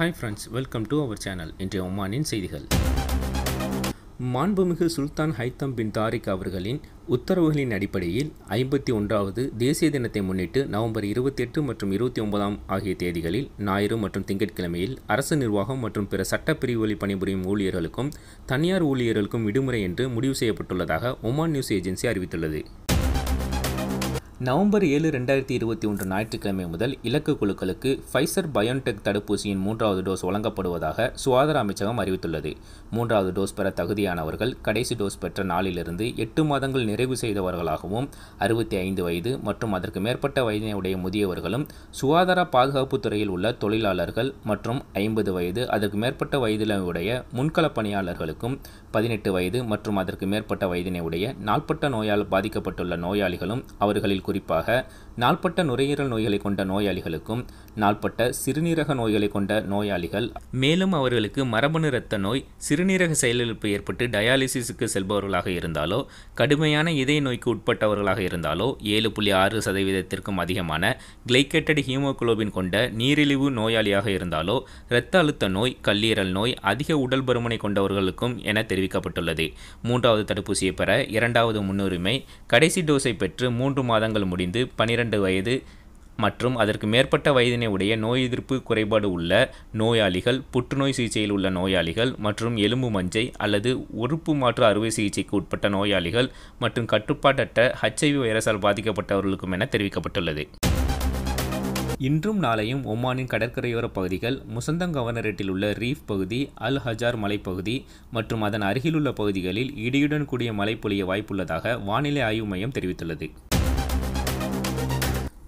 hi friends welcome to our channel இன்றைய ஒமானின் செய்திகள் மாண்புமிகு சுல்தான் ஹைத்தம் பின் தாரிக் அவர்களின் உத்தரவுகளின் அடிப்படையில் ஐம்பத்தி ஒன்றாவது தேசிய தினத்தை முன்னிட்டு நவம்பர் இருபத்தி எட்டு மற்றும் இருபத்தி ஒன்பதாம் ஆகிய தேதிகளில் ஞாயிறு மற்றும் திங்கட்கிழமையில் அரசு நிர்வாகம் மற்றும் பிற சட்டப்பிரிவுகளில் பணிபுரியும் ஊழியர்களுக்கும் தனியார் ஊழியர்களுக்கும் விடுமுறை என்று முடிவு செய்யப்பட்டுள்ளதாக ஒமான் நியூஸ் ஏஜென்சி அறிவித்துள்ளது நவம்பர் ஏழு ரெண்டாயிரத்தி இருபத்தி ஒன்று ஞாயிற்றுக்கிழமை முதல் இலக்கு குழுக்களுக்கு ஃபைசர் பயோன்டெக் தடுப்பூசியின் மூன்றாவது டோஸ் வழங்கப்படுவதாக சுகாதார அமைச்சகம் அறிவித்துள்ளது மூன்றாவது டோஸ் பெற தகுதியானவர்கள் கடைசி டோஸ் பெற்ற நாளிலிருந்து எட்டு மாதங்கள் நிறைவு செய்தவர்களாகவும் அறுபத்தி ஐந்து வயது மற்றும் அதற்கு மேற்பட்ட வயதினுடைய முதியவர்களும் சுகாதார பாதுகாப்பு துறையில் உள்ள தொழிலாளர்கள் மற்றும் ஐம்பது வயது அதற்கு மேற்பட்ட வயதினுடைய முன்கள பணியாளர்களுக்கும் பதினெட்டு வயது மற்றும் அதற்கு மேற்பட்ட வயதினை உடைய நாள்பட்ட நோயால் பாதிக்கப்பட்டுள்ள நோயாளிகளும் அவர்களில் குறி குறிப்பாக நாள்பட்ட நுரையீரல் நோய்களை கொண்ட நோயாளிகளுக்கும் நாள்பட்ட சிறுநீரக நோய்களை கொண்ட நோயாளிகள் மேலும் அவர்களுக்கு மரபணு இரத்த நோய் சிறுநீரக செயலிழப்பு ஏற்பட்டு டயாலிசிஸுக்கு செல்பவர்களாக இருந்தாலோ கடுமையான இதய நோய்க்கு உட்பட்டவர்களாக இருந்தாலோ ஏழு புள்ளி ஆறு சதவீதத்திற்கும் அதிகமான கிளைக்கேட்டட் ஹீமோகுளோபின் கொண்ட நீரிழிவு நோயாளியாக இருந்தாலோ இரத்த அழுத்த நோய் கல்லீரல் நோய் அதிக உடல் பருமனை கொண்டவர்களுக்கும் என தெரிவிக்கப்பட்டுள்ளது மூன்றாவது தடுப்பூசியை பெற இரண்டாவது முன்னுரிமை கடைசி டோஸை பெற்று மூன்று மாதங்கள் திருமணங்கள் முடிந்து பனிரெண்டு வயது மற்றும் அதற்கு மேற்பட்ட வயதினை உடைய நோய் எதிர்ப்பு குறைபாடு உள்ள நோயாளிகள் புற்றுநோய் சிகிச்சையில் உள்ள நோயாளிகள் மற்றும் எலும்பு மஞ்சை அல்லது உறுப்பு மாற்று அறுவை சிகிச்சைக்கு உட்பட்ட நோயாளிகள் மற்றும் கட்டுப்பாடற்ற ஹச்ஐவி வைரஸால் பாதிக்கப்பட்டவர்களுக்கும் என தெரிவிக்கப்பட்டுள்ளது இன்றும் நாளையும் ஒமானின் கடற்கரையோர பகுதிகள் முசந்தங் கவர்னரேட்டில் உள்ள ரீஃப் பகுதி அல் ஹஜார் மலைப்பகுதி மற்றும் அதன் அருகிலுள்ள பகுதிகளில் இடியுடன் கூடிய மழை பொழிய வாய்ப்புள்ளதாக வானிலை ஆய்வு மையம் தெரிவித்துள்ளது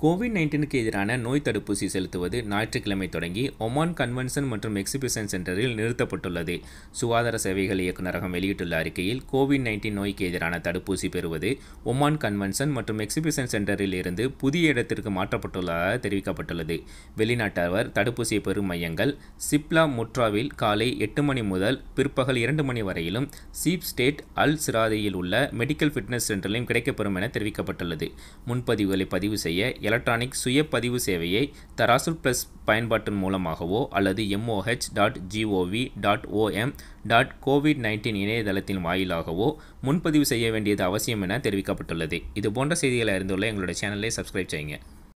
கோவிட் நைன்டீனுக்கு எதிரான நோய் தடுப்பூசி செலுத்துவது ஞாயிற்றுக்கிழமை தொடங்கி ஒமான் கன்வென்ஷன் மற்றும் எக்ஸிபிஷன் சென்டரில் நிறுத்தப்பட்டுள்ளது சுகாதார சேவைகள் இயக்குநரகம் வெளியிட்டுள்ள அறிக்கையில் கோவிட் நைன்டீன் நோய்க்கு எதிரான தடுப்பூசி பெறுவது ஒமான் கன்வென்ஷன் மற்றும் எக்ஸிபிஷன் சென்டரில் இருந்து புதிய இடத்திற்கு மாற்றப்பட்டுள்ளதாக தெரிவிக்கப்பட்டுள்ளது வெளிநாட்டவர் தடுப்பூசியை பெறும் மையங்கள் சிப்லா முட்ராவில் காலை எட்டு மணி முதல் பிற்பகல் இரண்டு மணி வரையிலும் சீப் ஸ்டேட் அல் சிராதியில் உள்ள மெடிக்கல் ஃபிட்னஸ் சென்டரிலும் கிடைக்கப்பெறும் என தெரிவிக்கப்பட்டுள்ளது முன்பதிவுகளை பதிவு செய்ய எலக்ட்ரானிக் சுய பதிவு சேவையை தராசுல் ப்ளஸ் பயன்பாட்டின் மூலமாகவோ அல்லது MOH dot GOV dot OM dot COVID nineteen இணையதளத்தின் வாயிலாகவோ முன்பதிவு செய்ய வேண்டியது அவசியம் என தெரிவிக்கப்பட்டுள்ளது இது போன்ற செய்திகளை அறிந்துள்ள எங்களுடைய சேனலை சப்ஸ்கிரைப் செய்யுங்க